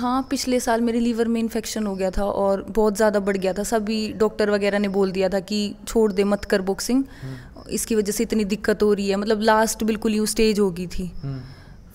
हाँ पिछले साल मेरे लीवर में इन्फेक्शन हो गया था और बहुत ज़्यादा बढ़ गया था सभी डॉक्टर वगैरह ने बोल दिया था कि छोड़ दे मत कर बॉक्सिंग हम्म। इसकी वजह से इतनी दिक्कत हो रही है मतलब लास्ट बिल्कुल यूँ स्टेज हो गई थी हम्म।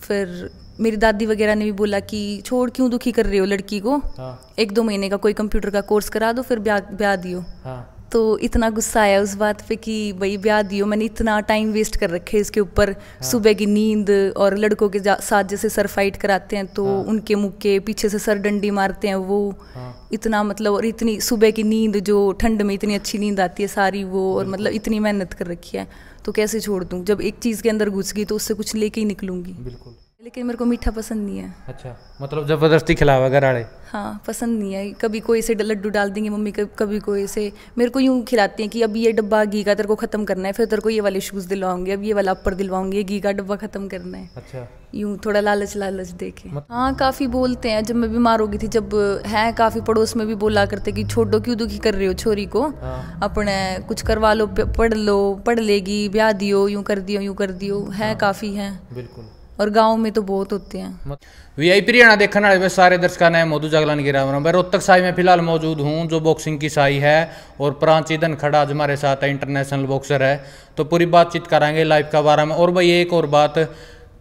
फिर मेरी दादी वगैरह ने भी बोला कि छोड़ क्यों दुखी कर रहे हो लड़की को हाँ। एक दो महीने का कोई कंप्यूटर का कोर्स करा दो फिर ब्याह ब्याह दियो हाँ। तो इतना गुस्सा आया उस बात पे कि भाई ब्याह दियो मैंने इतना टाइम वेस्ट कर रखे इसके ऊपर हाँ। सुबह की नींद और लड़कों के साथ जैसे सर फाइट कराते हैं तो हाँ। उनके के पीछे से सर डंडी मारते हैं वो हाँ। इतना मतलब और इतनी सुबह की नींद जो ठंड में इतनी अच्छी नींद आती है सारी वो और मतलब इतनी मेहनत कर रखी है तो कैसे छोड़ दूँ जब एक चीज़ के अंदर घुस गई तो उससे कुछ लेके ही निकलूँगी बिल्कुल लेकिन मेरे को मीठा पसंद नहीं है अच्छा मतलब ज़बरदस्ती अगर आड़े हाँ पसंद नहीं है कभी कोई ऐसे लड्डू डाल देंगे मम्मी कभी कोई ऐसे मेरे को यूँ खिलाती हैं कि अब ये डब्बा घी का तेरे को ख़त्म करना है फिर तेरे को ये वाले शूज़ दिलवाऊंगी अब ये वाला अपर दिलवाऊंगी घी का डब्बा ख़त्म करना है अच्छा यूँ थोड़ा लालच लालच देखे मत... हाँ काफ़ी बोलते हैं जब मैं बीमार होगी थी जब है काफ़ी पड़ोस में भी बोला करते कि छोटो क्यों दुखी कर रहे हो छोरी को हाँ। अपने कुछ करवा लो पढ़ लो पढ़ लेगी ब्याह दियो यूँ कर दियो यूँ कर दियो है हाँ। काफ़ी है बिल्कुल और गाँव में तो बहुत होते हैं वी आई पी देखने वाले सारे दर्शकों ने मधु जागलान की मैं रोहतक साई में फिलहाल मौजूद हूँ जो बॉक्सिंग की साई है और धन खड़ा आज हमारे साथ है इंटरनेशनल बॉक्सर है तो पूरी बातचीत करेंगे लाइफ का बारे में और भाई एक और बात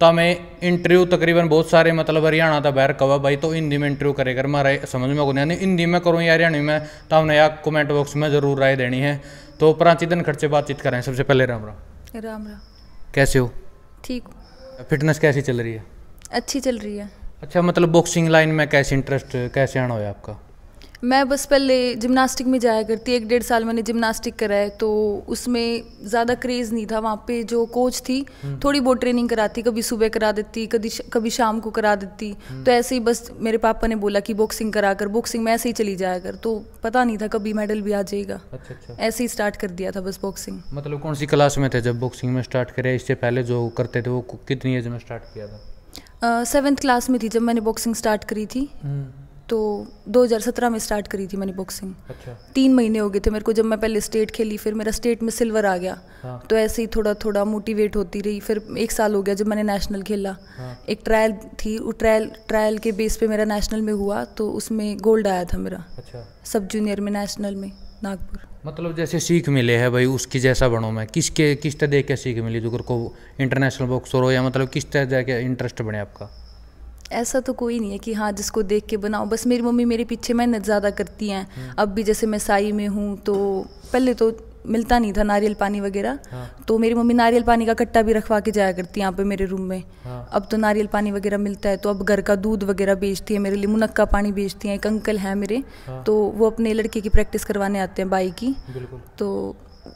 तो मैं इंटरव्यू तकरीबन बहुत सारे मतलब हरियाणा था बहर कवा भाई तो हिंदी में इंटरव्यू करेगा मारा समझ में को हिंदी में करूँ या हरियाणा में तो हमने यहाँ कमेंट बॉक्स में ज़रूर राय देनी है तो खड़ से बातचीत करें सबसे पहले राम राम राम राम कैसे हो ठीक हो फिटनेस कैसी चल रही है अच्छी चल रही है अच्छा मतलब बॉक्सिंग लाइन में कैसे इंटरेस्ट कैसे आना हो आपका मैं बस पहले जिमनास्टिक में जाया करती एक डेढ़ साल मैंने जिमनास्टिक करा है तो उसमें ज़्यादा क्रेज़ नहीं था वहाँ पे जो कोच थी हम्म। थोड़ी बहुत ट्रेनिंग कराती कभी सुबह करा देती कभी कभी शाम को करा देती हम्म। तो ऐसे ही बस मेरे पापा ने बोला कि बॉक्सिंग करा कर बॉक्सिंग में ऐसे ही चली जाया कर तो पता नहीं था कभी मेडल भी आ जाएगा अच्छा अच्छा ऐसे ही स्टार्ट कर दिया था बस बॉक्सिंग मतलब कौन सी क्लास में थे जब बॉक्सिंग में स्टार्ट करे इससे पहले जो करते थे वो कितनी एज में स्टार्ट किया था सेवन्थ क्लास में थी जब मैंने बॉक्सिंग स्टार्ट करी थी हम्म। तो 2017 में स्टार्ट करी थी मैंने बॉक्सिंग अच्छा। तीन महीने हो गए थे मेरे को जब मैं पहले स्टेट खेली फिर मेरा स्टेट में सिल्वर आ गया हाँ। तो ऐसे ही थोड़ा थोड़ा मोटिवेट होती रही फिर एक साल हो गया जब मैंने नेशनल खेला हाँ। एक ट्रायल थी वो ट्रायल ट्रायल के बेस पे मेरा नेशनल में हुआ तो उसमें गोल्ड आया था मेरा अच्छा। सब जूनियर में नेशनल में नागपुर मतलब जैसे सीख मिले है भाई उसकी जैसा बनो मैं किसके किस तरह देख के सीख मिली जो को इंटरनेशनल बॉक्सर हो या मतलब किस तरह जाके इंटरेस्ट बने आपका ऐसा तो कोई नहीं है कि हाँ जिसको देख के बनाओ बस मेरी मम्मी मेरे पीछे मेहनत ज़्यादा करती हैं हम्म। अब भी जैसे मैं साई में हूँ तो पहले तो मिलता नहीं था नारियल पानी वगैरह हाँ। तो मेरी मम्मी नारियल पानी का कट्टा भी रखवा के जाया करती है यहाँ पे मेरे रूम में हाँ। अब तो नारियल पानी वगैरह मिलता है तो अब घर का दूध वगैरह बेचती है मेरे लिए मुनक्का पानी बेचती हैं एक अंकल है मेरे हाँ। तो वो अपने लड़के की प्रैक्टिस करवाने आते हैं बाई की तो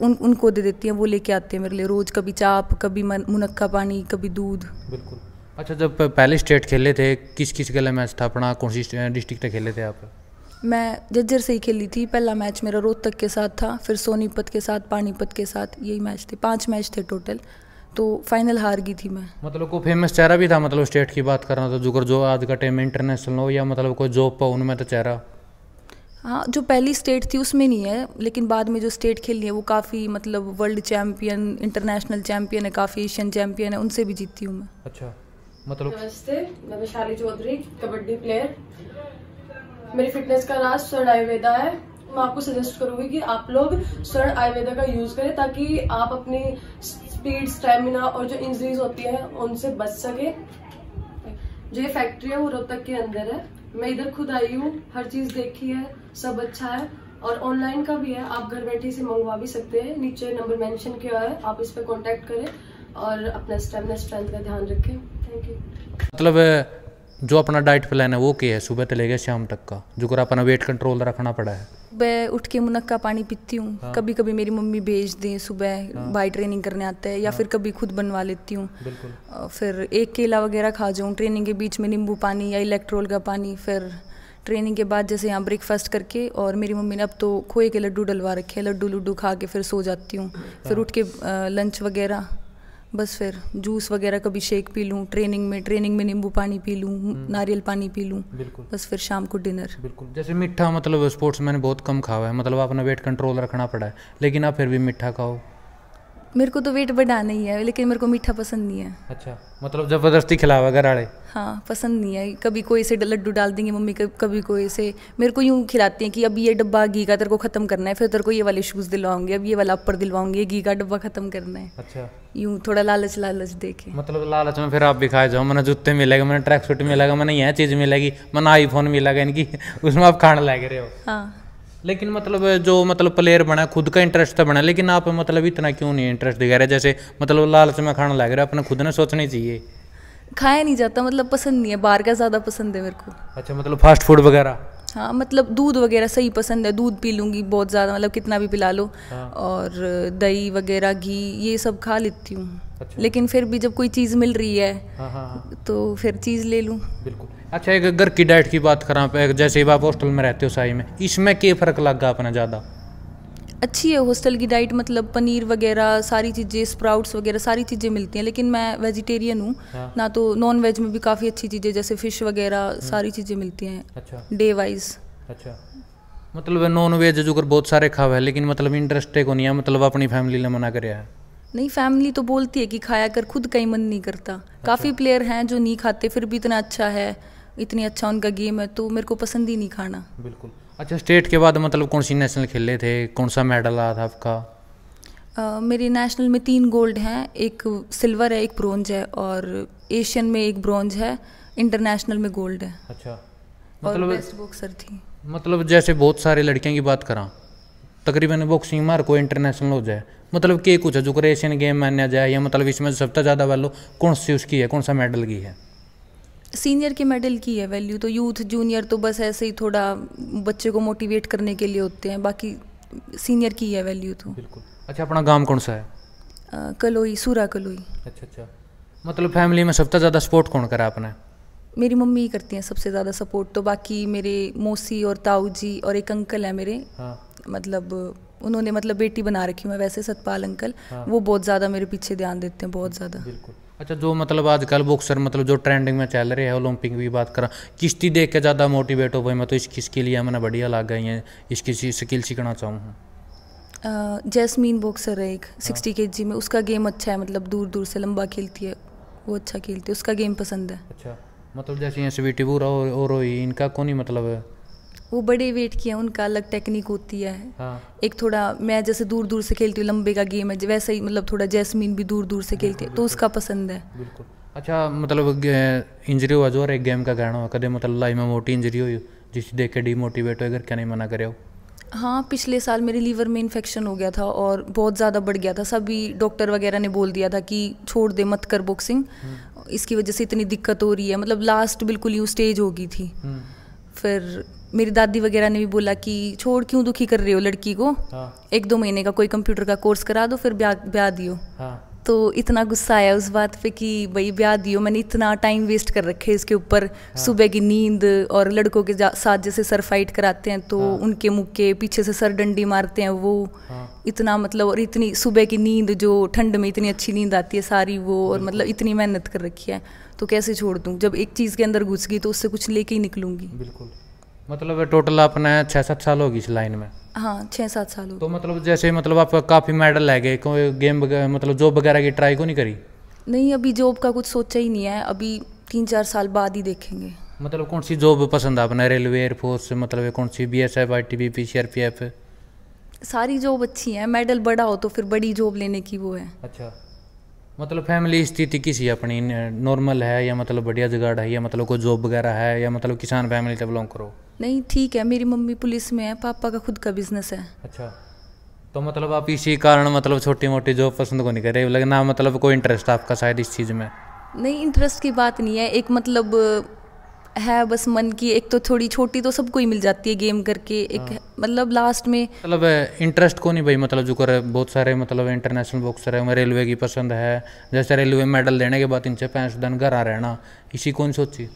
उन उनको दे देती हैं वो लेके आते हैं मेरे लिए रोज़ कभी चाप कभी मुनक्का पानी कभी दूध बिल्कुल अच्छा जब पहले स्टेट खेले थे किस किस के लिए मैच था अपना कौन सी डिस्ट्रिक्ट खेले थे आप मैं जज्जर से ही खेली थी पहला मैच मेरा रोहतक के साथ था फिर सोनीपत के साथ पानीपत के साथ यही मैच थे पांच मैच थे टोटल तो फाइनल हार गई थी मैं मतलब को फेमस चेहरा भी था मतलब स्टेट की बात करना तो जुगर जो आज का टाइम इंटरनेशनल हो या मतलब कोई जॉब पर उनमें तो चेहरा हाँ जो पहली स्टेट थी उसमें नहीं है लेकिन बाद में जो स्टेट खेली है वो काफ़ी मतलब वर्ल्ड चैम्पियन इंटरनेशनल चैम्पियन है काफ़ी एशियन चैम्पियन है उनसे भी जीतती हूँ मैं अच्छा मतलब नमस्ते मैं वैशाली चौधरी कबड्डी प्लेयर मेरी फिटनेस का राज स्वर्ण आयुर्वेदा है मैं आपको सजेस्ट करूंगी कि आप लोग स्वर्ण आयुर्वेदा का यूज करें ताकि आप अपनी स्पीड स्टेमिना और जो इंजरीज होती है उनसे बच सके जो ये फैक्ट्री है वो रोहतक के अंदर है मैं इधर खुद आई हूँ हर चीज देखी है सब अच्छा है और ऑनलाइन का भी है आप घर बैठे इसे मंगवा भी सकते हैं नीचे नंबर मेंशन किया है आप इस पर कॉन्टेक्ट करें और अपना स्टेमिना स्ट्रेंथ का ध्यान रखें मतलब जो अपना डाइट प्लान है वो क्या है सुबह से तो लेकर शाम तक का जो कर अपना वेट कंट्रोल रखना पड़ा है मैं उठ के मुनक्का पानी पीती हूँ हाँ। कभी कभी मेरी मम्मी भेज दें सुबह हाँ। बाई ट्रेनिंग करने आते हैं या हाँ। फिर कभी खुद बनवा लेती हूँ फिर एक केला वगैरह खा जाऊँ ट्रेनिंग के बीच में नींबू पानी या इलेक्ट्रोल का पानी फिर ट्रेनिंग के बाद जैसे यहाँ ब्रेकफास्ट करके और मेरी मम्मी ने अब तो खोए के लड्डू डलवा रखे हैं लड्डू लड्डू खा के फिर सो जाती हूँ फिर हाँ। उठ के लंच वगैरह बस फिर जूस वगैरह कभी शेक पी लूँ ट्रेनिंग में ट्रेनिंग में नींबू पानी पी लूँ हम्म। नारियल पानी पी लूँ बस फिर शाम को डिनर बिल्कुल जैसे मीठा मतलब स्पोर्ट्स मैंने बहुत कम हुआ है मतलब अपना वेट कंट्रोल रखना पड़ा है लेकिन आप फिर भी मीठा खाओ मेरे को तो वेट बढ़ाना ही है लेकिन मेरे को मीठा पसंद नहीं है अच्छा मतलब जबरदस्ती खिलावा आड़े हाँ पसंद नहीं है कभी कोई से लड्डू डाल देंगे मम्मी कभी कोई से मेरे को यूँ खिलाती हैं कि अब ये डब्बा घी का तेरे को ख़त्म करना है फिर तेरे को ये वाले शूज़ दिलवाऊंगी अब ये वाला अपर दिलवाऊंगी घी का डब्बा ख़त्म करना है अच्छा यूँ थोड़ा लालच लालच देखे मतलब लालच में फिर आप भी खाए जाओ मैंने जूते मिलेगा मैंने ट्रैक सूट मिलेगा मैंने यह चीज़ मिलेगी मैंने आईफोन मिलेगा इनकी उसमें आप खाने लग रहे हो हाँ लेकिन मतलब जो मतलब प्लेयर बना खुद का इंटरेस्ट तो बना लेकिन आप मतलब इतना क्यों नहीं इंटरेस्ट दिखा रहे जैसे मतलब लालच में खाना लग रहा है अपने खुद ने सोचना चाहिए खाया नहीं जाता मतलब पसंद नहीं है बाहर का ज़्यादा पसंद है मेरे को अच्छा मतलब फास्ट फूड वगैरह हाँ मतलब दूध वगैरह सही पसंद है दूध पी लूँगी बहुत ज़्यादा मतलब कितना भी पिला लो हाँ। और दही वगैरह घी ये सब खा लेती हूँ अच्छा। लेकिन फिर भी जब कोई चीज़ मिल रही है हाँ हाँ।, हाँ। तो फिर चीज़ ले लूँ बिल्कुल अच्छा एक घर की डाइट की बात करें जैसे ही आप हॉस्टल में रहते हो साई में इसमें क्या फ़र्क लगा अपना ज़्यादा अच्छी है हॉस्टल की डाइट मतलब पनीर वगैरह सारी चीज़ें स्प्राउट्स वगैरह सारी चीज़ें मिलती हैं लेकिन मैं वेजिटेरियन हूँ हाँ। ना तो नॉन वेज में भी काफ़ी अच्छी चीज़ें जैसे फ़िश वगैरह हम्म। सारी चीज़ें मिलती हैं अच्छा डे वाइज अच्छा मतलब नॉन वेज जो कर बहुत सारे खावे है लेकिन मतलब इंटरेस्ट को नहीं है मतलब अपनी फैमिली ने मना कर नहीं फैमिली तो बोलती है कि खाया कर खुद कहीं मन नहीं करता काफ़ी प्लेयर अच्छा। हैं जो नहीं खाते फिर भी इतना अच्छा है इतनी अच्छा उनका गेम है तो मेरे को पसंद ही नहीं खाना बिल्कुल अच्छा स्टेट के बाद मतलब कौन सी नेशनल खेले थे कौन सा मेडल आया था आपका मेरी मेरे नेशनल में तीन गोल्ड हैं एक सिल्वर है एक ब्रॉन्ज है और एशियन में एक ब्रॉन्ज है इंटरनेशनल में गोल्ड है अच्छा मतलब बेस्ट बॉक्सर थी मतलब जैसे बहुत सारे लड़कियों की बात करा तकरीबन बॉक्सिंग मार को इंटरनेशनल हो जाए मतलब के कुछ है जो एशियन गेम मान्या जाए या मतलब इसमें सबसे ज़्यादा वैल्यू कौन सी उसकी है कौन सा मेडल की है सीनियर के मेडल की है वैल्यू तो यूथ जूनियर तो बस ऐसे ही थोड़ा बच्चे को मोटिवेट करने के लिए होते हैं बाकी सीनियर की है वैल्यू तो बिल्कुल अच्छा अपना गांव कौन सा है कलोई सूरा कलोई अच्छा अच्छा मतलब फैमिली में सबसे ज़्यादा सपोर्ट कौन करा आपने मेरी मम्मी ही करती हैं सबसे ज़्यादा सपोर्ट तो बाकी मेरे मौसी और ताऊ जी और एक अंकल है मेरे हाँ। मतलब उन्होंने मतलब बेटी बना रखी मैं वैसे सतपाल अंकल हाँ। वो बहुत ज़्यादा मेरे पीछे ध्यान देते हैं बहुत ज़्यादा बिल्कुल अच्छा जो मतलब आजकल बॉक्सर मतलब जो ट्रेंडिंग में चल रहे हैं ओलंपिक भी बात करा किश्ती देख के ज़्यादा मोटिवेट हो भाई मैं तो इस किसके लिए मैंने बढ़िया लग गई है इसकी स्किल सीखना चाहूँ जैसमीन बॉक्सर है एक सिक्सटी के जी में उसका गेम अच्छा है मतलब दूर दूर से लंबा खेलती है वो अच्छा खेलती है उसका गेम पसंद है अच्छा मतलब जैसे यहाँ स्वीटी बुरा और, और इनका कौन ही मतलब है वो बड़े वेट की हैं उनका अलग टेक्निक होती है हाँ। एक थोड़ा मैं जैसे दूर दूर से खेलती हूँ लंबे का गेम है वैसे ही मतलब थोड़ा जैस्मीन भी दूर दूर से खेलती है तो उसका पसंद है बिल्कुल अच्छा मतलब इंजरी हुआ जो और एक गेम का कारण हुआ कदे मतलब लाइफ में मोटी इंजरी हुई जिस देख के डीमोटिवेट अगर क्या नहीं मना करे हो हाँ पिछले साल मेरे लीवर में इन्फेक्शन हो गया था और बहुत ज़्यादा बढ़ गया था सभी डॉक्टर वगैरह ने बोल दिया था कि छोड़ दे मत कर बॉक्सिंग हम्म। इसकी वजह से इतनी दिक्कत हो रही है मतलब लास्ट बिल्कुल यू स्टेज हो गई थी हम्म। फिर मेरी दादी वगैरह ने भी बोला कि छोड़ क्यों दुखी कर रहे हो लड़की को हाँ। एक दो महीने का कोई कंप्यूटर का कोर्स करा दो फिर ब्याह ब्याह दियो हाँ। तो इतना गुस्सा आया उस बात पे कि भाई ब्याह दियो मैंने इतना टाइम वेस्ट कर रखे इसके ऊपर हाँ। सुबह की नींद और लड़कों के साथ जैसे सर फाइट कराते हैं तो हाँ। उनके के पीछे से सर डंडी मारते हैं वो हाँ। इतना मतलब और इतनी सुबह की नींद जो ठंड में इतनी अच्छी नींद आती है सारी वो और मतलब इतनी मेहनत कर रखी है तो कैसे छोड़ दूँ जब एक चीज़ के अंदर घुस गई तो उससे कुछ लेके ही निकलूँगी बिल्कुल मतलब टोटल अपना छः सात साल होगी इस लाइन में हाँ छः सात साल तो मतलब जैसे मतलब आप काफ़ी मेडल है कोई गेम मतलब जॉब वगैरह की ट्राई को नहीं करी नहीं अभी जॉब का कुछ सोचा ही नहीं है अभी तीन चार साल बाद ही देखेंगे मतलब कौन सी जॉब पसंद है अपना रेलवे एयरफोर्स मतलब कौन सी B S F I T B P C R P F सारी जॉब अच्छी है मेडल बड़ा हो तो फिर बड़ी जॉब लेने की वो है अच्छा मतलब फैमिली स्थिति किसी अपनी नॉर्मल है या मतलब बढ़िया जुगाड़ है या मतलब कोई जॉब वगैरह है या मतलब किसान फैमिली से बिलोंग करो नहीं ठीक है मेरी मम्मी पुलिस में है पापा का खुद का बिजनेस है अच्छा तो मतलब आप इसी कारण मतलब छोटी मोटी जॉब पसंद को नहीं कर रहे लेकिन ना मतलब कोई इंटरेस्ट आपका शायद इस चीज़ में नहीं इंटरेस्ट की बात नहीं है एक मतलब है बस मन की एक तो थोड़ी छोटी तो सबको ही मिल जाती है गेम करके एक हाँ। मतलब लास्ट में मतलब इंटरेस्ट को नहीं भाई मतलब जो कर बहुत सारे मतलब इंटरनेशनल बॉक्सर है रेलवे की पसंद है जैसे रेलवे मेडल देने के बाद इनसे पैंस दिन घर आ रहना इसी कौन सोची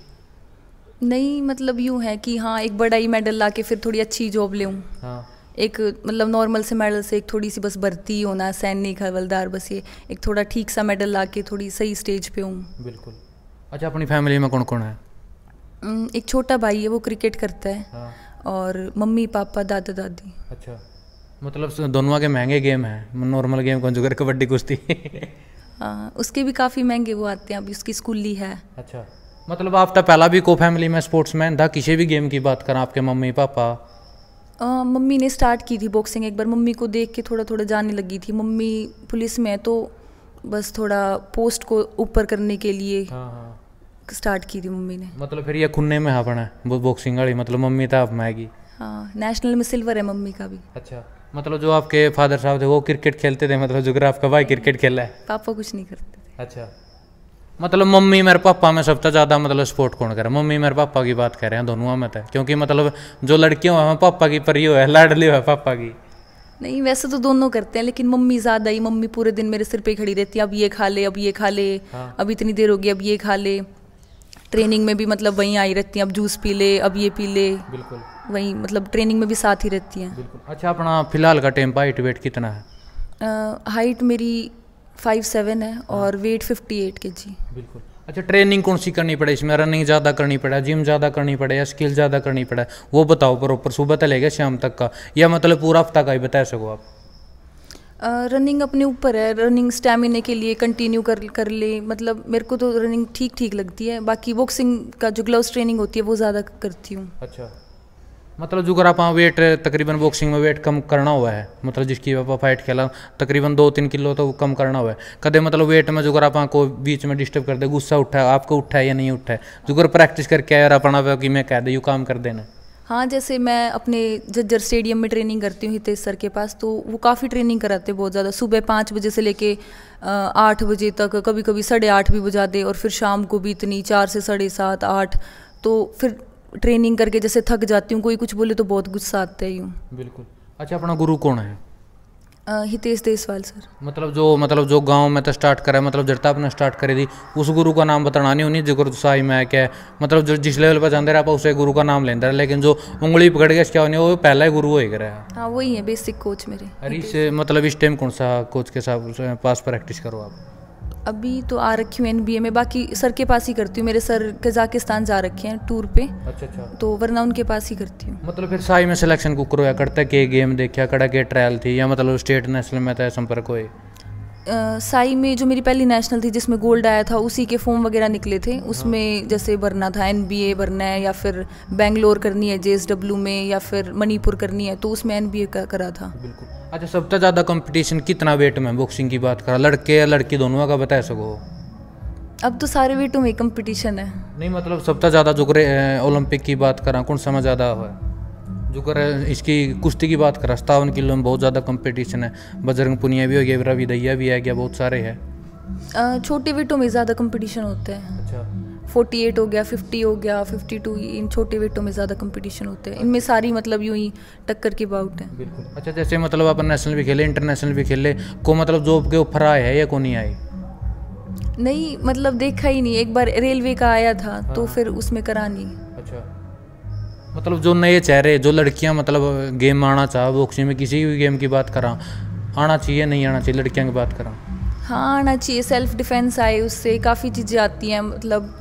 नहीं मतलब यूँ है कि हाँ एक बड़ा ही मेडल ला के फिर थोड़ी अच्छी जॉब ले हाँ. एक मतलब नॉर्मल से मेडल से एक थोड़ी सी बस भर्ती होना सैनिक हवलदार बस ये एक थोड़ा ठीक सा मेडल ला के थोड़ी सही स्टेज पे हूँ बिल्कुल अच्छा अपनी फैमिली में कौन कौन है एक छोटा भाई है वो क्रिकेट करता है हाँ। और मम्मी पापा दादा दादी अच्छा मतलब दोनों के महंगे गेम हैं नॉर्मल गेम कौन जुगर कबड्डी कुश्ती हाँ उसके भी काफ़ी महंगे वो आते हैं अभी उसकी स्कूली है अच्छा मतलब आप तो पहला भी को फैमिली में स्पोर्ट्समैन था किसी भी गेम की बात करें आपके मम्मी पापा आ, मम्मी ने स्टार्ट की थी बॉक्सिंग एक बार मम्मी को देख के थोड़ा थोड़ा जाने लगी थी मम्मी पुलिस में है तो बस थोड़ा पोस्ट को ऊपर करने के लिए स्टार्ट हाँ, हाँ। की थी मम्मी ने मतलब फिर ये खुन्ने में अपना हाँ बॉक्सिंग वाली मतलब मम्मी था आप मैगी हाँ नेशनल में सिल्वर है मम्मी का भी अच्छा मतलब जो आपके फादर साहब थे वो क्रिकेट खेलते थे मतलब जो आपका भाई क्रिकेट खेला है पापा कुछ नहीं करते थे अच्छा मतलब मम्मी मेरे पापा में सबसे ज़्यादा मतलब सपोर्ट कौन करे मम्मी मेरे पापा की बात कर रहे हैं हाँ, दोनों में तो क्योंकि मतलब जो लड़कियों हैं हाँ, पापा की परी हो है लाडली है पापा की नहीं वैसे तो दोनों करते हैं लेकिन मम्मी ज़्यादा ही मम्मी पूरे दिन मेरे सिर पे खड़ी रहती है अब ये खा ले अब ये खा ले हाँ। अब इतनी देर होगी अब ये खा ले ट्रेनिंग में भी मतलब वहीं आई रहती हैं अब जूस पी ले अब ये पी ले बिल्कुल वहीं मतलब ट्रेनिंग में भी साथ ही रहती हैं अच्छा अपना फिलहाल का टेम्पा हाइट वेट कितना है हाइट मेरी फाइव सेवन है हाँ। और वेट फिफ्टी एट के जी बिल्कुल अच्छा ट्रेनिंग कौन सी करनी पड़े इसमें रनिंग ज़्यादा करनी पड़े जिम ज़्यादा करनी पड़े या स्किल ज़्यादा करनी पड़े वो बताओ प्रॉपर सुबह तलेगा शाम तक का या मतलब पूरा हफ्ता का ही बता सको आप रनिंग अपने ऊपर है रनिंग स्टेमिने के लिए कंटिन्यू कर कर ले मतलब मेरे को तो रनिंग ठीक ठीक लगती है बाकी बॉक्सिंग का जो ग्लव्स ट्रेनिंग होती है वो ज़्यादा करती हूँ अच्छा मतलब जो अगर आप वेट तकरीबन बॉक्सिंग में वेट कम करना हुआ है मतलब जिसकी आप फाइट खेला तकरीबन दो तीन किलो तो कम करना हुआ है कदे मतलब वेट में जो अगर आप को बीच में डिस्टर्ब कर दे गुस्सा उठा है आपको उठा है या नहीं उठा है जो अगर प्रैक्टिस करके आया अपना कि मैं कह दे यू काम कर देना हाँ जैसे मैं अपने जज्जर स्टेडियम में ट्रेनिंग करती हूँ हितेश सर के पास तो वो काफ़ी ट्रेनिंग कराते बहुत ज़्यादा सुबह पाँच बजे से लेके आठ बजे तक कभी कभी साढ़े आठ भी बजा दे और फिर शाम को भी इतनी चार से साढ़े सात आठ तो फिर ट्रेनिंग करके जैसे थक जाती हूँ कोई कुछ बोले तो बहुत गुस्सा आता ही हूँ बिल्कुल अच्छा अपना गुरु कौन है हितेश देसवाल सर मतलब जो मतलब जो गांव में तो स्टार्ट करा मतलब जड़ता आपने स्टार्ट करी थी उस गुरु का नाम बताना नहीं उन्हीं जिक्र तो साई में है क्या मतलब जो जिस लेवल पर जाते रहे उसे गुरु का नाम लेते रहे लेकिन जो उंगली पकड़ के क्या होनी वो पहला ही गुरु वही करा है हाँ वही है बेसिक कोच मेरे अरे इस मतलब इस टाइम कौन सा कोच के साथ पास प्रैक्टिस करो आप अभी तो आ रखी हूँ एनबीए में बाकी सर के पास ही करती हूँ मेरे सर कजाकिस्तान जा रखे हैं टूर पे अच्छा अच्छा तो वरना उनके पास ही करती हूँ मतलब फिर साई में सिलेक्शन कुकर होया करता के गेम देखा कड़ा के ट्रायल थी या मतलब स्टेट नेशनल में तय तो संपर्क होए साई में जो मेरी पहली नेशनल थी जिसमें गोल्ड आया था उसी के फॉर्म वगैरह निकले थे हाँ। उसमें जैसे भरना था एन भरना है या फिर बेंगलोर करनी है जे में या फिर मणिपुर करनी है तो उसमें एन का करा था बिल्कुल अच्छा सबसे ज़्यादा कंपटीशन कितना वेट में बॉक्सिंग की बात करा लड़के या लड़की दोनों का बता सको अब तो सारे वेटों में कंपटीशन है नहीं मतलब सबसे ज़्यादा जो ओलंपिक की बात करा कौन समय ज़्यादा हुआ है जो कर इसकी कुश्ती की बात करा सतावन किलो में बहुत ज़्यादा कंपटीशन है बजरंग पुनिया भी हो गया रवि दैया भी आ गया बहुत सारे है छोटे वेटों में ज़्यादा कंपटीशन होते हैं अच्छा फोर्टी एट हो गया फिफ्टी हो गया फिफ्टी टू इन छोटे वेटों में ज़्यादा कंपटीशन होते हैं इनमें सारी मतलब यूँ ही टक्कर के बाउट हैं बिल्कुल अच्छा जैसे मतलब अपन नेशनल भी खेले इंटरनेशनल भी खेले को मतलब जॉब के ऊपर आए है या को नहीं आए नहीं मतलब देखा ही नहीं एक बार रेलवे का आया था तो हाँ। तो फिर उसमें करानी अच्छा मतलब जो नए चेहरे जो लड़कियां मतलब गेम आना चाह बॉक्सिंग में किसी भी गेम की बात करा आना चाहिए नहीं आना चाहिए लड़कियां की बात करा हाँ आना चाहिए सेल्फ डिफेंस आए उससे काफ़ी चीज़ें आती हैं मतलब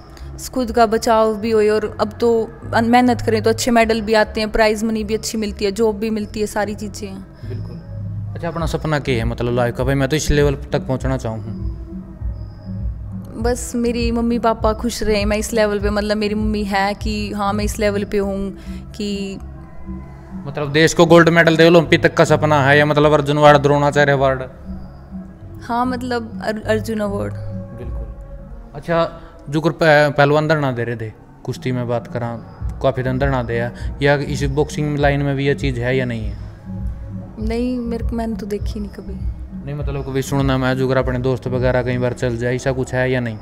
खुद का बचाव भी हो और अब तो मेहनत करें तो अच्छे मेडल भी आते हैं प्राइज़ मनी भी अच्छी मिलती है जॉब भी मिलती है सारी चीज़ें बिल्कुल अच्छा अपना सपना क्या है मतलब लाइफ का भाई मैं तो इस लेवल तक पहुँचना चाहूँ बस मेरी मम्मी पापा खुश रहे मैं इस लेवल पे मतलब मेरी मम्मी है कि हाँ मैं इस लेवल पे हूँ कि मतलब देश को गोल्ड मेडल दे ओलंपिक तक का सपना है या मतलब अर्जुन अवार्ड द्रोणाचार्य अवार्ड हाँ मतलब अर, अर्जुन अवार्ड बिल्कुल अच्छा जुकर पहलवान धरना दे रहे थे कुश्ती में बात करा काफ़ी दिन धरना दे या इस बॉक्सिंग लाइन में भी यह चीज़ है या नहीं है नहीं मेरे मैंने तो देखी नहीं कभी नहीं मतलब कभी सुनना मैं जो अपने दोस्त वगैरह कई बार चल जाए ऐसा कुछ है या नहीं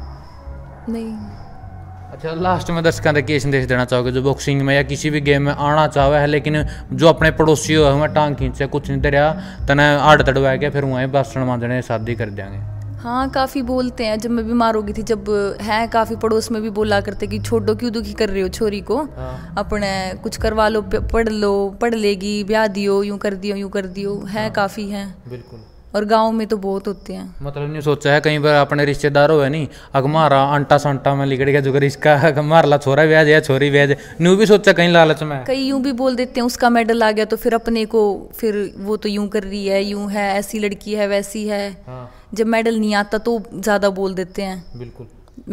नहीं अच्छा लास्ट में दर्शकों का केस संदेश देना चाहोगे जो बॉक्सिंग में या किसी भी गेम में आना चाहे है लेकिन जो अपने पड़ोसी हो हमें टांग खींचे कुछ नहीं तेरा तना आड़ तड़वा के फिर वहीं भाषण मांझने शादी कर देंगे हाँ काफ़ी बोलते हैं जब मैं बीमार हो गई थी जब है काफ़ी पड़ोस में भी बोला करते कि छोड़ो क्यों दुखी कर रहे हो छोरी को हाँ। अपने कुछ करवा लो पढ़ लो पढ़ लेगी ब्याह दियो यूं कर दियो यूं कर दियो है हाँ। काफ़ी हैं बिल्कुल और गाँव में तो बहुत होते हैं मतलब नहीं सोचा है कहीं पर अपने रिश्तेदार हो नहीं अगमारा आंटा सांटा में लिखड़ गया जो इसका ला छोरा ब्याज है छोरी ब्याज न्यू भी सोचा कहीं लालच में कई यूं भी बोल देते हैं उसका मेडल आ गया तो फिर अपने को फिर वो तो यूं कर रही है यूं है ऐसी लड़की है वैसी है हाँ। जब मेडल नहीं आता तो ज्यादा बोल देते हैं बिल्कुल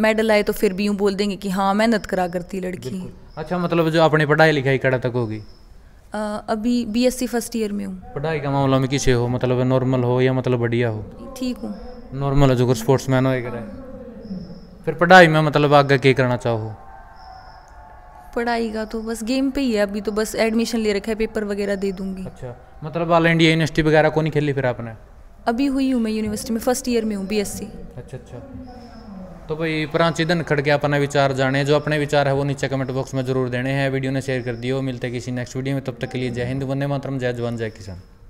मेडल आए तो फिर भी यूं बोल देंगे कि हाँ मेहनत करा करती लड़की अच्छा मतलब जो अपनी पढ़ाई लिखाई कड़ा तक होगी अभी बीएससी फर्स्ट ईयर में हूँ पढ़ाई का मामला में किसे हो मतलब नॉर्मल हो या मतलब बढ़िया हो ठीक हूँ नॉर्मल हो जो स्पोर्ट्स मैन हो फिर पढ़ाई में मतलब आगे क्या करना चाहो पढ़ाई का तो बस गेम पे ही है अभी तो बस एडमिशन ले रखा है पेपर वगैरह दे दूंगी अच्छा मतलब ऑल इंडिया यूनिवर्सिटी वगैरह नहीं खेली फिर आपने अभी हुई हूँ मैं यूनिवर्सिटी में फर्स्ट ईयर में हूँ बीएससी अच्छा अच्छा तो भाई प्रांचिदन खड़के अपना विचार जाने जो अपने विचार है वो नीचे कमेंट बॉक्स में जरूर देने हैं वीडियो ने शेयर कर दियो मिलते किसी नेक्स्ट वीडियो में तब तक के लिए जय हिंद वंदे मातरम जय जवान जय किसान